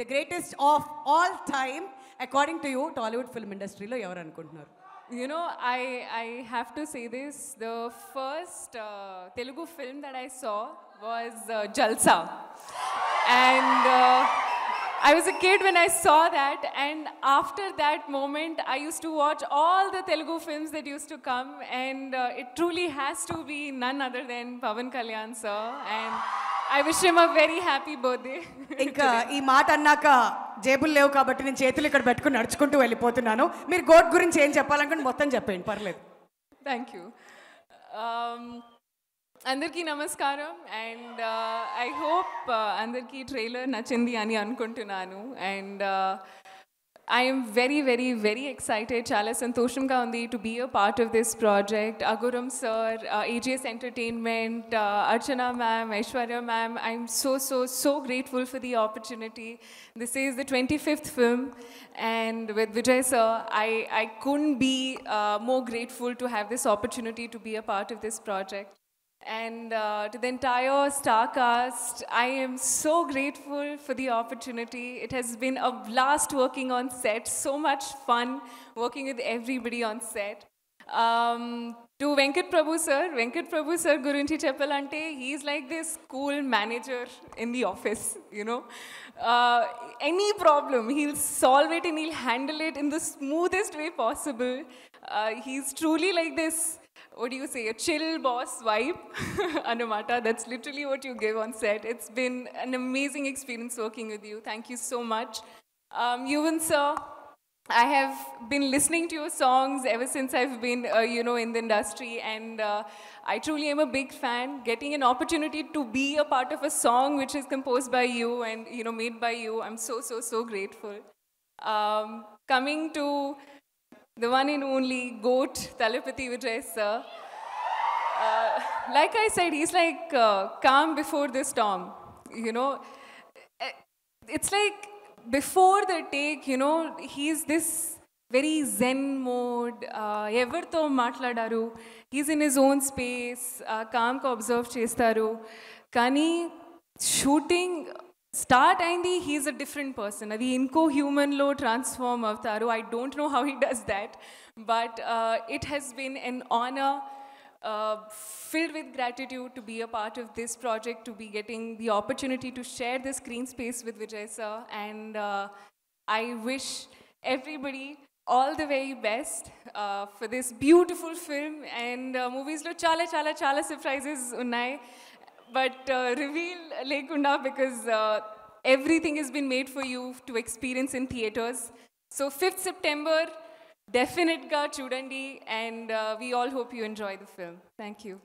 The greatest of all time according to you Tollywood film ఇండస్ట్రీలో ఎవరు అనుకుంటున్నారు you know, I, I have to say this. The first uh, Telugu film that I saw was uh, Jalsa. And uh, I was a kid when I saw that. And after that moment, I used to watch all the Telugu films that used to come. And uh, it truly has to be none other than Pavan Kalyan sir. And... I wish him my very happy birthday ఇంకా ఈ మాట అన్నాక జేబులు లేవు కాబట్టి నేను చేతులు ఇక్కడ పెట్టుకుని నడుచుకుంటూ వెళ్ళిపోతున్నాను మీరు గోట్ గురించి ఏం చెప్పాలనుకుంటే మొత్తం చెప్పేయండి పర్లేదు థ్యాంక్ యూ um, అందరికీ నమస్కారం అండ్ ఐ హోప్ అందరికీ ట్రైలర్ నచ్చింది అని అనుకుంటున్నాను and I am very, very, very excited, Chala Santosham Gandhi, to be a part of this project. Aguram sir, uh, AGS Entertainment, uh, Archana ma'am, Aishwarya ma'am, I'm so, so, so grateful for the opportunity. This is the 25th film, and with Vijay sir, I, I couldn't be uh, more grateful to have this opportunity to be a part of this project and uh, to the entire star cast, I am so grateful for the opportunity. It has been a blast working on set, so much fun working with everybody on set. Um, to Venkat Prabhu sir, Venkat Prabhu sir, Gurunti Chepalante, he's like this cool manager in the office, you know. Uh, any problem, he'll solve it and he'll handle it in the smoothest way possible. Uh, he's truly like this what do you say, a chill boss vibe, Anumata. That's literally what you give on set. It's been an amazing experience working with you. Thank you so much. Um, Yuvan sir, I have been listening to your songs ever since I've been, uh, you know, in the industry, and uh, I truly am a big fan. Getting an opportunity to be a part of a song which is composed by you and you know made by you, I'm so so so grateful. Um, coming to the one and only goat, Talapati Vijay sir. Uh, like I said, he's like uh, calm before the storm. You know, eh, it's like before the take, you know, he's this very zen mode. Uh, ever to matladaru. He's in his own space. Uh, calm ka observe chestaru. Kani shooting a different start అయింది inco human different person of ఇంకో I don't know how he does that, but uh, it has been an honor, uh, filled with gratitude to be a part of this project, to be getting the opportunity to share the screen space with Vijay sir. And uh, I wish everybody all the very best for this beautiful film. And movies lo chala chala chala surprises unai but uh, reveal Lekunda because uh, everything has been made for you to experience in theaters. So 5th September, definite ga chudandi, and uh, we all hope you enjoy the film. Thank you.